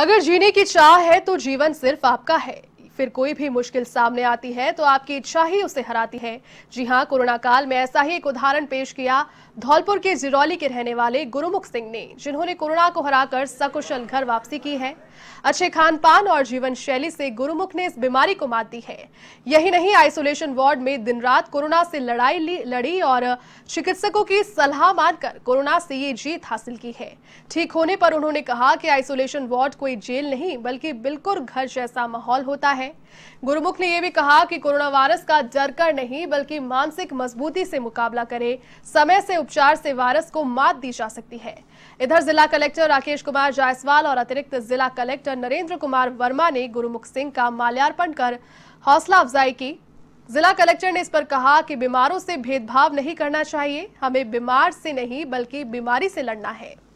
अगर जीने की चाह है तो जीवन सिर्फ आपका है फिर कोई भी मुश्किल सामने आती है तो आपकी इच्छा ही उसे हराती है जी हाँ कोरोना काल में ऐसा ही एक उदाहरण पेश किया धौलपुर के जिरौली के रहने वाले गुरुमुख सिंह ने जिन्होंने कोरोना को हराकर सकुशल घर वापसी की है अच्छे खान पान और जीवन शैली से गुरुमुख ने इस बीमारी को मात दी है यही नहीं आइसोलेशन वार्ड में दिन रात कोरोना से लड़ाई लड़ी और चिकित्सकों की सलाह मानकर कोरोना से ये जीत हासिल की है ठीक होने पर उन्होंने कहा कि आइसोलेशन वार्ड कोई जेल नहीं बल्कि बिल्कुल घर जैसा माहौल होता है गुरुमुख ने यह भी कहा कि कोरोना वायरस का डरकर नहीं बल्कि मानसिक मजबूती से मुकाबला करे समय से उपचार से वायरस को मात दी जा सकती है इधर जिला कलेक्टर राकेश कुमार जायसवाल और अतिरिक्त जिला कलेक्टर नरेंद्र कुमार वर्मा ने गुरुमुख सिंह का माल्यार्पण कर हौसला अफजाई की जिला कलेक्टर ने इस पर कहा कि बीमारों से भेदभाव नहीं करना चाहिए हमें बीमार से नहीं बल्कि बीमारी से लड़ना है